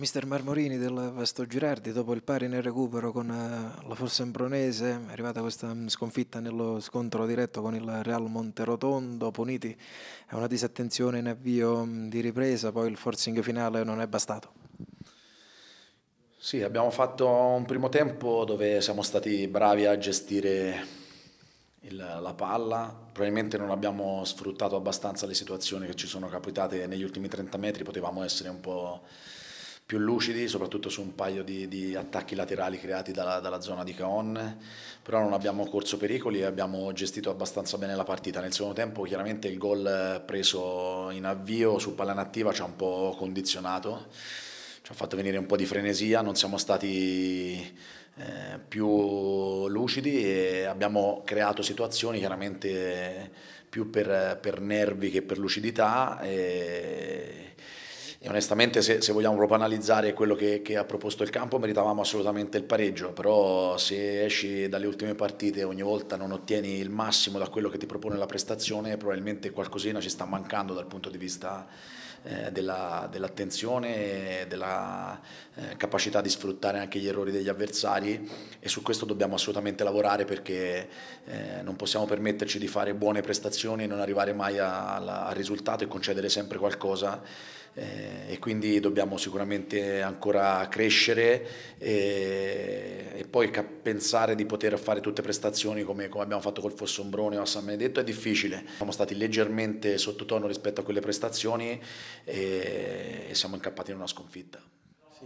Mister Marmorini del Vasto Girardi, dopo il pari nel recupero con eh, la Forza Embronese, è arrivata questa mm, sconfitta nello scontro diretto con il Real Monterotondo, puniti a una disattenzione in avvio mm, di ripresa, poi il forcing finale non è bastato. Sì, abbiamo fatto un primo tempo dove siamo stati bravi a gestire il, la palla, probabilmente non abbiamo sfruttato abbastanza le situazioni che ci sono capitate negli ultimi 30 metri, potevamo essere un po' più lucidi, soprattutto su un paio di, di attacchi laterali creati dalla, dalla, zona di Caon, però non abbiamo corso pericoli e abbiamo gestito abbastanza bene la partita. Nel secondo tempo chiaramente il gol preso in avvio su palla attiva ci ha un po' condizionato, ci ha fatto venire un po' di frenesia, non siamo stati eh, più lucidi e abbiamo creato situazioni chiaramente più per, per nervi che per lucidità. E e onestamente se, se, vogliamo proprio analizzare quello che, che, ha proposto il campo meritavamo assolutamente il pareggio, però se esci dalle ultime partite ogni volta non ottieni il massimo da quello che ti propone la prestazione probabilmente qualcosina ci sta mancando dal punto di vista eh, dell'attenzione della eh, capacità di sfruttare anche gli errori degli avversari e su questo dobbiamo assolutamente lavorare perché eh, non possiamo permetterci di fare buone prestazioni e non arrivare mai al risultato e concedere sempre qualcosa eh, e quindi dobbiamo sicuramente ancora crescere e, eh, e poi pensare di poter fare tutte prestazioni come, come abbiamo fatto col Fossombrone o a San Benedetto è difficile. Siamo stati leggermente sottotono rispetto a quelle prestazioni e, eh, e siamo incappati in una sconfitta.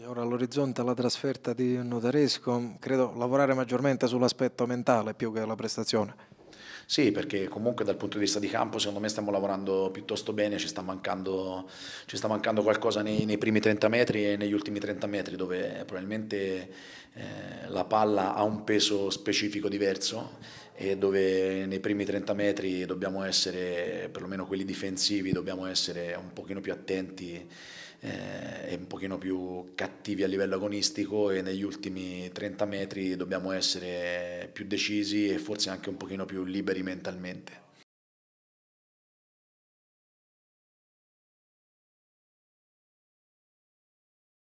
ora all'orizzonte la trasferta di Notaresco, credo lavorare maggiormente sull'aspetto mentale più che la prestazione. Sì, perché comunque dal punto di vista di campo secondo me stiamo lavorando piuttosto bene, ci sta mancando, ci sta mancando qualcosa nei, nei, primi 30 metri e negli ultimi 30 metri dove probabilmente eh, la palla ha un peso specifico diverso e dove nei primi 30 metri dobbiamo essere, perlomeno quelli difensivi, dobbiamo essere un pochino più attenti eh, e un pochino più cattivi a livello agonistico e negli ultimi 30 metri dobbiamo essere più decisi e forse anche un pochino più liberi mentalmente.